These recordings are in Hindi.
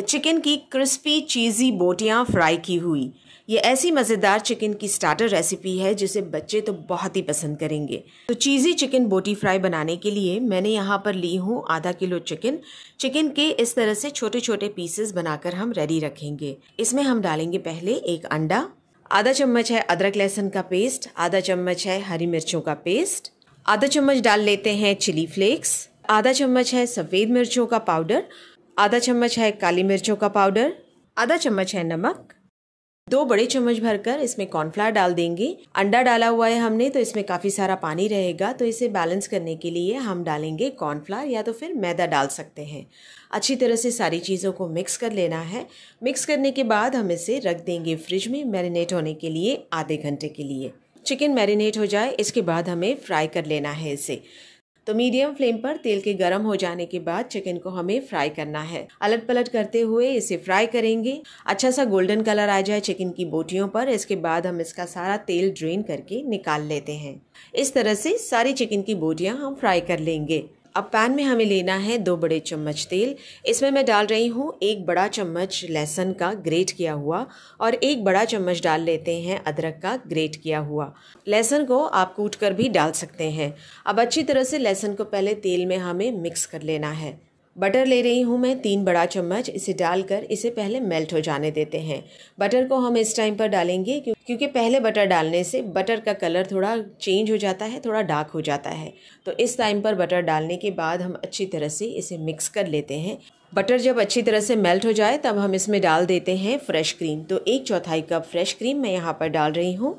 चिकन की क्रिस्पी चीज़ी बोटियाँ फ्राई की हुई ये ऐसी मज़ेदार चिकन की स्टार्टर रेसिपी है जिसे बच्चे तो बहुत ही पसंद करेंगे तो चीज़ी चिकन बोटी फ्राई बनाने के लिए मैंने यहाँ पर ली हूँ आधा किलो चिकन चिकन के इस तरह से छोटे छोटे पीसेस बनाकर हम रेडी रखेंगे इसमें हम डालेंगे पहले एक अंडा आधा चम्मच है अदरक लहसुन का पेस्ट आधा चम्मच है हरी मिर्चों का पेस्ट आधा चम्मच डाल लेते हैं चिली फ्लेक्स आधा चम्मच है सफ़ेद मिर्चों का पाउडर आधा चम्मच है काली मिर्चों का पाउडर आधा चम्मच है नमक दो बड़े चम्मच भरकर इसमें कॉर्नफ्लावर डाल देंगे अंडा डाला हुआ है हमने तो इसमें काफ़ी सारा पानी रहेगा तो इसे बैलेंस करने के लिए हम डालेंगे कॉर्नफ्लावर या तो फिर मैदा डाल सकते हैं अच्छी तरह से सारी चीज़ों को मिक्स कर लेना है मिक्स करने के बाद हम इसे रख देंगे फ्रिज में मैरिनेट होने के लिए आधे घंटे के लिए चिकन मैरिनेट हो जाए इसके बाद हमें फ्राई कर लेना है इसे तो मीडियम फ्लेम पर तेल के गर्म हो जाने के बाद चिकन को हमें फ्राई करना है अलट पलट करते हुए इसे फ्राई करेंगे अच्छा सा गोल्डन कलर आ जाए चिकन की बोटियों पर इसके बाद हम इसका सारा तेल ड्रेन करके निकाल लेते हैं इस तरह से सारी चिकन की बोटियां हम फ्राई कर लेंगे अब पैन में हमें लेना है दो बड़े चम्मच तेल इसमें मैं डाल रही हूँ एक बड़ा चम्मच लहसुन का ग्रेट किया हुआ और एक बड़ा चम्मच डाल लेते हैं अदरक का ग्रेट किया हुआ लहसुन को आप कूट कर भी डाल सकते हैं अब अच्छी तरह से लहसुन को पहले तेल में हमें मिक्स कर लेना है बटर ले रही हूँ मैं तीन बड़ा चम्मच इसे डालकर इसे पहले मेल्ट हो जाने देते हैं बटर को हम इस टाइम पर डालेंगे क्योंकि पहले बटर डालने से बटर का कलर थोड़ा चेंज हो जाता है थोड़ा डार्क हो जाता है तो इस टाइम पर बटर डालने के बाद हम अच्छी तरह से इसे मिक्स कर लेते हैं बटर जब अच्छी तरह से मेल्ट हो जाए तब हम इसमें डाल देते हैं फ्रेश क्रीम तो एक चौथाई कप फ्रेश क्रीम मैं यहाँ पर डाल रही हूँ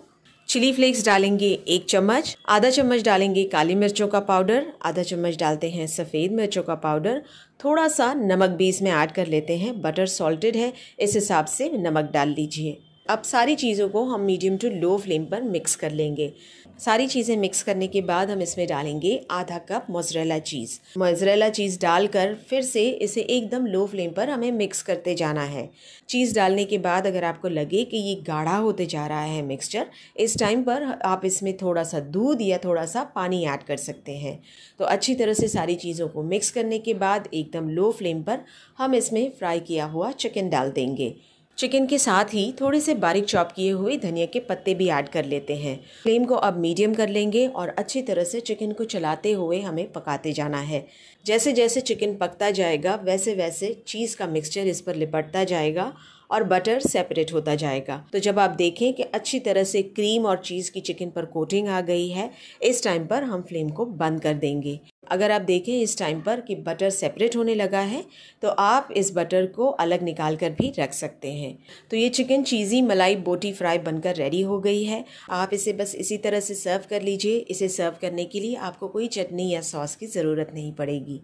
चिली फ्लेक्स डालेंगे एक चम्मच आधा चम्मच डालेंगे काली मिर्चों का पाउडर आधा चम्मच डालते हैं सफ़ेद मिर्चों का पाउडर थोड़ा सा नमक भी इसमें ऐड कर लेते हैं बटर सॉल्टेड है इस हिसाब से नमक डाल दीजिए अब सारी चीज़ों को हम मीडियम टू लो फ्लेम पर मिक्स कर लेंगे सारी चीज़ें मिक्स करने के बाद हम इसमें डालेंगे आधा cup mozzarella cheese mozzarella cheese डालकर फिर से इसे एकदम लो फ्लेम पर हमें मिक्स करते जाना है चीज़ डालने के बाद अगर आपको लगे कि ये गाढ़ा होते जा रहा है मिक्सचर इस टाइम पर आप इसमें थोड़ा सा दूध या थोड़ा सा पानी ऐड कर सकते हैं तो अच्छी तरह से सारी चीज़ों को मिक्स करने के बाद एकदम लो फ्लेम पर हम इसमें फ्राई किया हुआ चिकन डाल देंगे चिकन के साथ ही थोड़े से बारीक चॉप किए हुए धनिया के पत्ते भी ऐड कर लेते हैं फ्लेम को अब मीडियम कर लेंगे और अच्छी तरह से चिकन को चलाते हुए हमें पकाते जाना है जैसे जैसे चिकन पकता जाएगा वैसे वैसे चीज़ का मिक्सचर इस पर लिपटता जाएगा और बटर सेपरेट होता जाएगा तो जब आप देखें कि अच्छी तरह से क्रीम और चीज़ की चिकन पर कोटिंग आ गई है इस टाइम पर हम फ्लेम को बंद कर देंगे अगर आप देखें इस टाइम पर कि बटर सेपरेट होने लगा है तो आप इस बटर को अलग निकाल कर भी रख सकते हैं तो ये चिकन चीज़ी मलाई बोटी फ्राई बनकर रेडी हो गई है आप इसे बस इसी तरह से सर्व कर लीजिए इसे सर्व करने के लिए आपको कोई चटनी या सॉस की ज़रूरत नहीं पड़ेगी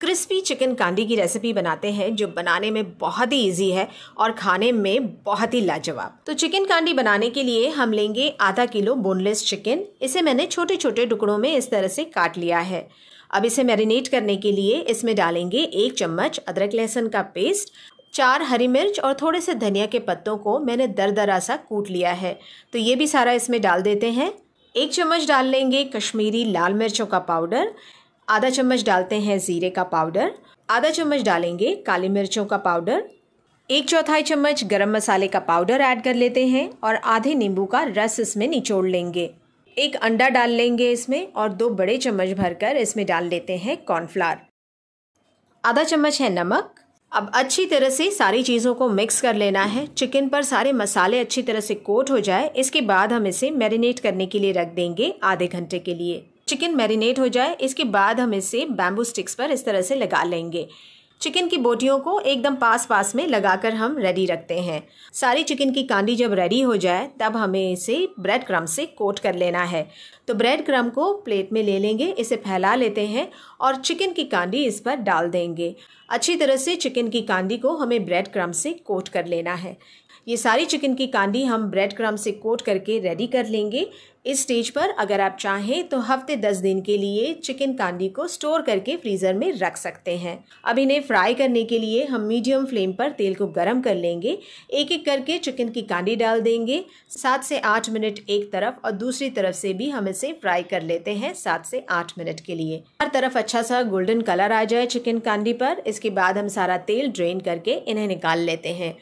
क्रिस्पी चिकन कांदी की रेसिपी बनाते हैं जो बनाने में बहुत ही इजी है और खाने में बहुत ही लाजवाब तो चिकन कांडी बनाने के लिए हम लेंगे आधा किलो बोनलेस चिकन इसे मैंने छोटे छोटे टुकड़ों में इस तरह से काट लिया है अब इसे मैरिनेट करने के लिए इसमें डालेंगे एक चम्मच अदरक लहसुन का पेस्ट चार हरी मिर्च और थोड़े से धनिया के पत्तों को मैंने दर दरा सा कूट लिया है तो ये भी सारा इसमें डाल देते हैं एक चम्मच डाल लेंगे कश्मीरी लाल मिर्चों का पाउडर आधा चम्मच डालते हैं ज़ीरे का पाउडर आधा चम्मच डालेंगे काली मिर्चों का पाउडर एक चौथाई चम्मच गरम मसाले का पाउडर ऐड कर लेते हैं और आधे नींबू का रस इसमें निचोड़ लेंगे एक अंडा डाल लेंगे इसमें और दो बड़े चम्मच भरकर इसमें डाल लेते हैं कॉर्नफ्लावर आधा चम्मच है नमक अब अच्छी तरह से सारी चीज़ों को मिक्स कर लेना है चिकन पर सारे मसाले अच्छी तरह से कोट हो जाए इसके बाद हम इसे मैरिनेट करने के लिए रख देंगे आधे घंटे के लिए चिकन मैरिनेट हो जाए इसके बाद हम इसे बैम्बू स्टिक्स पर इस तरह से लगा लेंगे चिकन की बोटियों को एकदम पास पास में लगाकर हम रेडी रखते हैं सारी चिकन की कांडी जब रेडी हो जाए तब हमें इसे ब्रेड क्रम से कोट कर लेना है तो ब्रेड क्रम को प्लेट में ले लेंगे इसे फैला लेते हैं और चिकन की कांडी इस पर डाल देंगे अच्छी तरह से चिकन की कांडी को हमें ब्रेड क्रम से कोट कर लेना है ये सारी चिकन की कांडी हम ब्रेड क्रम से कोट करके रेडी कर लेंगे इस स्टेज पर अगर आप चाहें तो हफ्ते दस दिन के लिए चिकन कांडी को स्टोर करके फ्रीज़र में रख सकते हैं अब इन्हें फ्राई करने के लिए हम मीडियम फ्लेम पर तेल को गर्म कर लेंगे एक एक करके चिकन की कांडी डाल देंगे सात से आठ मिनट एक तरफ और दूसरी तरफ से भी हम इसे फ्राई कर लेते हैं सात से आठ मिनट के लिए हर तरफ अच्छा सा गोल्डन कलर आ जाए चिकन कांडी पर इसके बाद हम सारा तेल ड्रेन करके इन्हें निकाल लेते हैं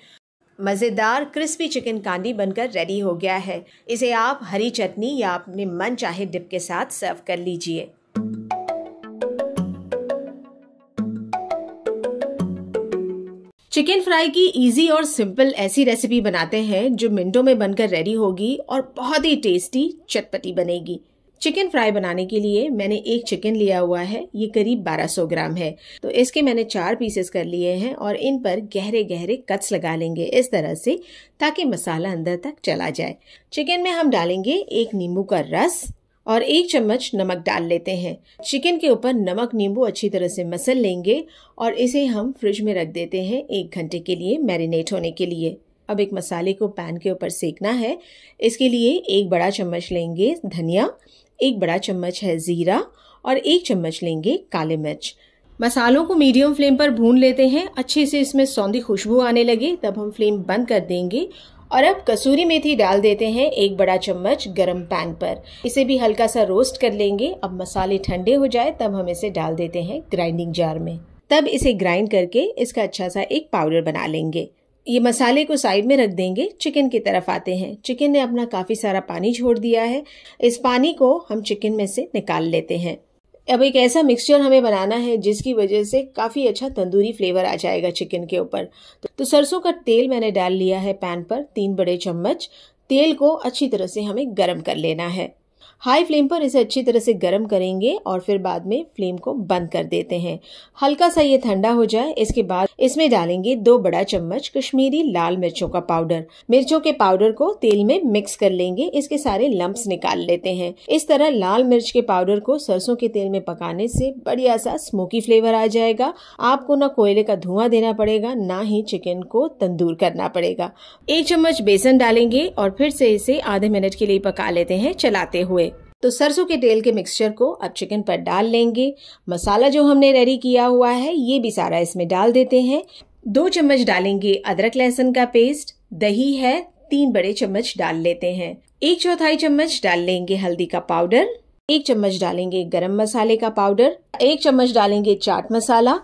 मज़ेदार क्रिस्पी चिकन कांडी बनकर रेडी हो गया है इसे आप हरी चटनी या अपने मन चाहे डिप के साथ सर्व कर लीजिए चिकन फ्राई की इजी और सिंपल ऐसी रेसिपी बनाते हैं जो मिनटों में बनकर रेडी होगी और बहुत ही टेस्टी चटपटी बनेगी चिकन फ्राई बनाने के लिए मैंने एक चिकन लिया हुआ है ये करीब 1200 ग्राम है तो इसके मैंने चार पीसेस कर लिए हैं और इन पर गहरे गहरे कट्स लगा लेंगे इस तरह से ताकि मसाला अंदर तक चला जाए चिकन में हम डालेंगे एक नींबू का रस और एक चम्मच नमक डाल लेते हैं चिकन के ऊपर नमक नींबू अच्छी तरह से मसल लेंगे और इसे हम फ्रिज में रख देते हैं एक घंटे के लिए मैरिनेट होने के लिए अब एक मसाले को पैन के ऊपर सेकना है इसके लिए एक बड़ा चम्मच लेंगे धनिया एक बड़ा चम्मच है ज़ीरा और एक चम्मच लेंगे काले मिर्च मसालों को मीडियम फ्लेम पर भून लेते हैं अच्छे से इसमें सौंधी खुशबू आने लगे तब हम फ्लेम बंद कर देंगे और अब कसूरी मेथी डाल देते हैं एक बड़ा चम्मच गरम पैन पर इसे भी हल्का सा रोस्ट कर लेंगे अब मसाले ठंडे हो जाए तब हम इसे डाल देते हैं ग्राइंडिंग जार में तब इसे ग्राइंड करके इसका अच्छा सा एक पाउडर बना लेंगे ये मसाले को साइड में रख देंगे चिकन की तरफ आते हैं चिकन ने अपना काफ़ी सारा पानी छोड़ दिया है इस पानी को हम चिकन में से निकाल लेते हैं अब एक ऐसा मिक्सचर हमें बनाना है जिसकी वजह से काफ़ी अच्छा तंदूरी फ्लेवर आ जाएगा चिकन के ऊपर तो सरसों का तेल मैंने डाल लिया है पैन पर तीन बड़े चम्मच तेल को अच्छी तरह से हमें गर्म कर लेना है हाई फ्लेम पर इसे अच्छी तरह से गर्म करेंगे और फिर बाद में फ्लेम को बंद कर देते हैं हल्का सा ये ठंडा हो जाए इसके बाद इसमें डालेंगे दो बड़ा चम्मच कश्मीरी लाल मिर्चों का पाउडर मिर्चों के पाउडर को तेल में मिक्स कर लेंगे इसके सारे लम्ब निकाल लेते हैं इस तरह लाल मिर्च के पाउडर को सरसों के तेल में पकाने से बढ़िया सा स्मोकी फ्लेवर आ जाएगा आपको ना कोयले का धुआं देना पड़ेगा ना ही चिकन को तंदूर करना पड़ेगा एक चम्मच बेसन डालेंगे और फिर से इसे आधे मिनट के लिए पका लेते हैं चलाते हुए तो सरसों के तेल के मिक्सचर को अब चिकन पर डाल लेंगे मसाला जो हमने रेडी किया हुआ है ये भी सारा इसमें डाल देते हैं दो चम्मच डालेंगे अदरक लहसुन का पेस्ट दही है तीन बड़े चम्मच डाल लेते हैं एक चौथाई चम्मच डाल लेंगे हल्दी का पाउडर एक चम्मच डालेंगे गरम मसाले का पाउडर एक चम्मच डालेंगे चाट मसाला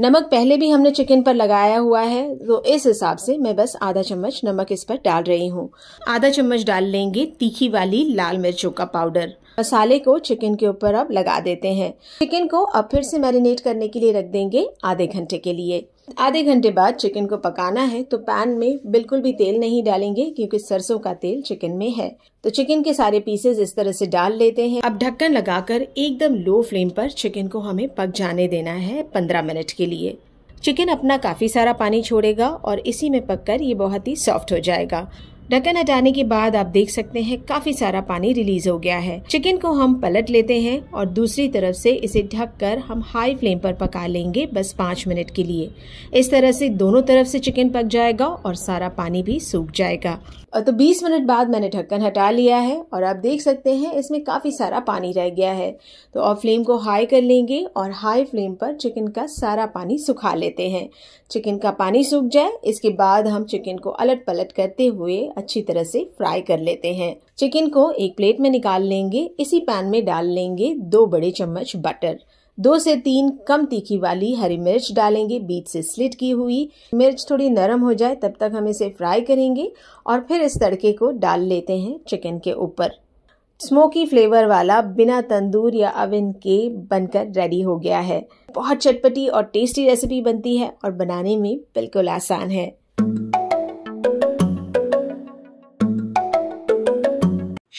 नमक पहले भी हमने चिकन पर लगाया हुआ है तो इस हिसाब से मैं बस आधा चम्मच नमक इस पर डाल रही हूँ आधा चम्मच डाल लेंगे तीखी वाली लाल मिर्चों का पाउडर मसाले को चिकन के ऊपर अब लगा देते हैं चिकन को अब फिर से मैरिनेट करने के लिए रख देंगे आधे घंटे के लिए आधे घंटे बाद चिकन को पकाना है तो पैन में बिल्कुल भी तेल नहीं डालेंगे क्योंकि सरसों का तेल चिकन में है तो चिकन के सारे पीसेस इस तरह से डाल लेते हैं अब ढक्कन लगाकर एकदम लो फ्लेम पर चिकन को हमें पक जाने देना है पंद्रह मिनट के लिए चिकन अपना काफ़ी सारा पानी छोड़ेगा और इसी में पककर ये बहुत ही सॉफ्ट हो जाएगा ढक्कन हटाने के बाद आप देख सकते हैं काफी सारा पानी रिलीज हो गया है चिकन को हम पलट लेते हैं और दूसरी तरफ से इसे ढक कर हम हाई फ्लेम पर पका लेंगे बस पाँच मिनट के लिए इस तरह से दोनों तरफ से चिकन पक जाएगा और सारा पानी भी सूख जाएगा और तो 20 मिनट बाद मैंने ढक्कन हटा लिया है और आप देख सकते हैं इसमें काफ़ी सारा पानी रह गया है तो और फ्लेम को हाई कर लेंगे और हाई फ्लेम पर चिकन का सारा पानी सुखा लेते हैं चिकन का पानी सूख जाए इसके बाद हम चिकन को अलट पलट करते हुए अच्छी तरह से फ्राई कर लेते हैं चिकन को एक प्लेट में निकाल लेंगे इसी पैन में डाल लेंगे दो बड़े चम्मच बटर दो से तीन कम तीखी वाली हरी मिर्च डालेंगे बीच से स्लिट की हुई मिर्च थोड़ी नरम हो जाए तब तक हम इसे फ्राई करेंगे और फिर इस तड़के को डाल लेते हैं चिकन के ऊपर स्मोकी फ्लेवर वाला बिना तंदूर या अवन के बनकर रेडी हो गया है बहुत चटपटी और टेस्टी रेसिपी बनती है और बनाने में बिल्कुल आसान है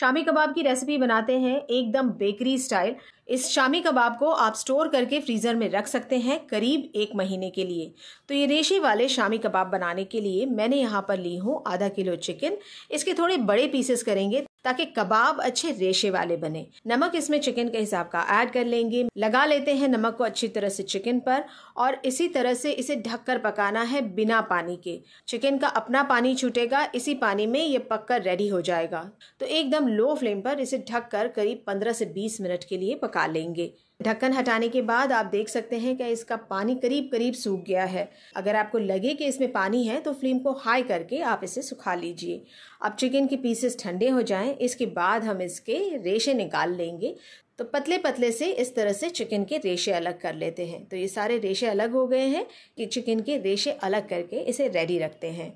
शामी कबाब की रेसिपी बनाते हैं एकदम बेकरी स्टाइल इस शामी कबाब को आप स्टोर करके फ्रीज़र में रख सकते हैं करीब एक महीने के लिए तो ये रेशे वाले शामी कबाब बनाने के लिए मैंने यहाँ पर ली हूँ आधा किलो चिकन इसके थोड़े बड़े पीसेस करेंगे ताकि कबाब अच्छे रेशे वाले बने नमक इसमें चिकन के हिसाब का ऐड कर लेंगे लगा लेते हैं नमक को अच्छी तरह से चिकन पर और इसी तरह से इसे ढककर पकाना है बिना पानी के चिकन का अपना पानी छूटेगा इसी पानी में ये पककर रेडी हो जाएगा तो एकदम लो फ्लेम पर इसे ढककर करीब 15 से बीस मिनट के लिए पका पका लेंगे ढक्कन हटाने के बाद आप देख सकते हैं कि इसका पानी करीब करीब सूख गया है अगर आपको लगे कि इसमें पानी है तो फ्लेम को हाई करके आप इसे सुखा लीजिए अब चिकन के पीसेस ठंडे हो जाएं इसके बाद हम इसके रेशे निकाल लेंगे तो पतले पतले से इस तरह से चिकन के रेशे अलग कर लेते हैं तो ये सारे रेशे अलग हो गए हैं कि चिकन के रेशे अलग करके इसे रेडी रखते हैं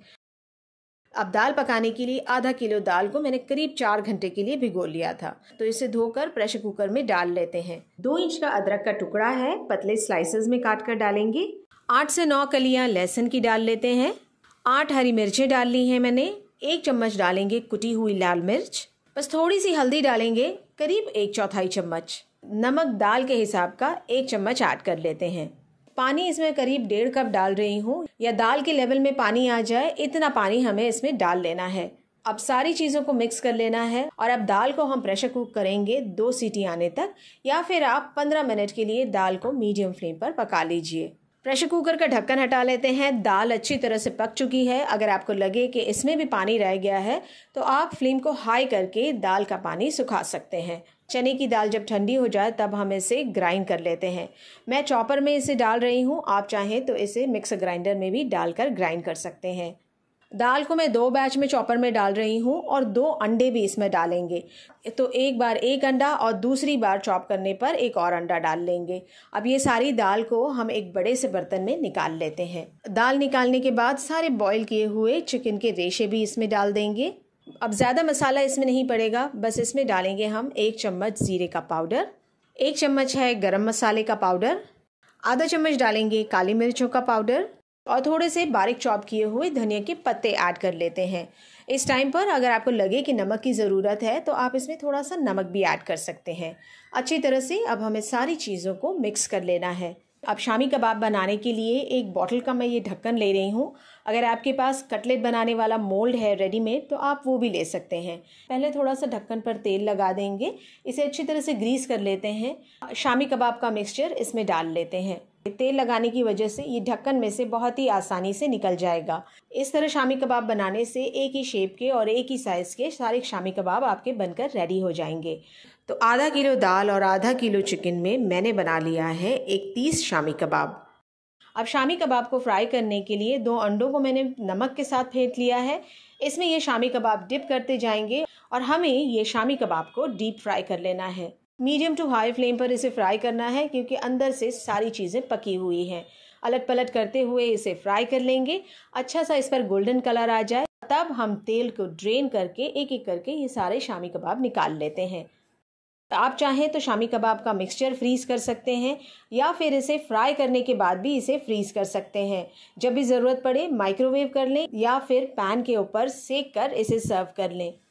अब दाल पकाने के लिए आधा किलो दाल को मैंने करीब चार घंटे के लिए भिगो लिया था तो इसे धोकर प्रेशर कुकर में डाल लेते हैं दो इंच का अदरक का टुकड़ा है पतले स्लाइसेस में काट कर डालेंगे आठ से नौ कलियां लहसुन की डाल लेते हैं आठ हरी मिर्चें डाल ली हैं मैंने एक चम्मच डालेंगे कुटी हुई लाल मिर्च बस थोड़ी सी हल्दी डालेंगे करीब एक चौथाई चम्मच नमक दाल के हिसाब का एक चम्मच ऐड कर लेते हैं पानी इसमें करीब डेढ़ कप डाल रही हूँ या दाल के लेवल में पानी आ जाए इतना पानी हमें इसमें डाल लेना है अब सारी चीज़ों को मिक्स कर लेना है और अब दाल को हम प्रेशर कुक करेंगे दो सीटी आने तक या फिर आप पंद्रह मिनट के लिए दाल को मीडियम फ्लेम पर पका लीजिए प्रेशर कुकर का ढक्कन हटा लेते हैं दाल अच्छी तरह से पक चुकी है अगर आपको लगे कि इसमें भी पानी रह गया है तो आप फ्लेम को हाई करके दाल का पानी सुखा सकते हैं चने की दाल जब ठंडी हो जाए तब हम इसे ग्राइंड कर लेते हैं मैं चॉपर में इसे डाल रही हूँ आप चाहें तो इसे मिक्सर ग्राइंडर में भी डालकर ग्राइंड कर सकते हैं दाल को मैं दो बैच में चॉपर में डाल रही हूँ और दो अंडे भी इसमें डालेंगे तो एक बार एक अंडा और दूसरी बार चॉप करने पर एक और अंडा डाल लेंगे अब ये सारी दाल को हम एक बड़े से बर्तन में निकाल लेते हैं दाल निकालने के बाद सारे बॉईल किए हुए चिकन के रेशे भी इसमें डाल देंगे अब ज़्यादा मसाला इसमें नहीं पड़ेगा बस इसमें डालेंगे हम एक चम्मच ज़ीरे का पाउडर एक चम्मच है गरम मसाले का पाउडर आधा चम्मच डालेंगे काली मिर्चों का पाउडर और थोड़े से बारीक चॉप किए हुए धनिया के पत्ते ऐड कर लेते हैं इस टाइम पर अगर आपको लगे कि नमक की ज़रूरत है तो आप इसमें थोड़ा सा नमक भी ऐड कर सकते हैं अच्छी तरह से अब हमें सारी चीज़ों को मिक्स कर लेना है अब शामी कबाब बनाने के लिए एक बॉटल का मैं ये ढक्कन ले रही हूँ अगर आपके पास कटलेट बनाने वाला मोल्ड है रेडीमेड तो आप वो भी ले सकते हैं पहले थोड़ा सा ढक्कन पर तेल लगा देंगे इसे अच्छी तरह से ग्रीस कर लेते हैं शामी कबाब का मिक्सचर इसमें डाल लेते हैं तेल लगाने की वजह से ये ढक्कन में से बहुत ही आसानी से निकल जाएगा इस तरह शामी कबाब बनाने से एक ही शेप के और एक ही साइज़ के सारे शामी कबाब आपके बनकर रेडी हो जाएंगे तो आधा किलो दाल और आधा किलो चिकन में मैंने बना लिया है एक तीस शामी कबाब अब शामी कबाब को फ्राई करने के लिए दो अंडों को मैंने नमक के साथ फेंट लिया है इसमें ये शामी कबाब डिप करते जाएंगे और हमें ये शामी कबाब को डीप फ्राई कर लेना है मीडियम टू हाई फ्लेम पर इसे फ्राई करना है क्योंकि अंदर से सारी चीज़ें पकी हुई हैं अलट पलट करते हुए इसे फ्राई कर लेंगे अच्छा सा इस पर गोल्डन कलर आ जाए तब हम तेल को ड्रेन करके एक एक करके ये सारे शामी कबाब निकाल लेते हैं आप चाहें तो शामी कबाब का मिक्सचर फ्रीज़ कर सकते हैं या फिर इसे फ्राई करने के बाद भी इसे फ्रीज़ कर सकते हैं जब भी ज़रूरत पड़े माइक्रोवेव कर लें या फिर पैन के ऊपर सेक कर इसे सर्व कर लें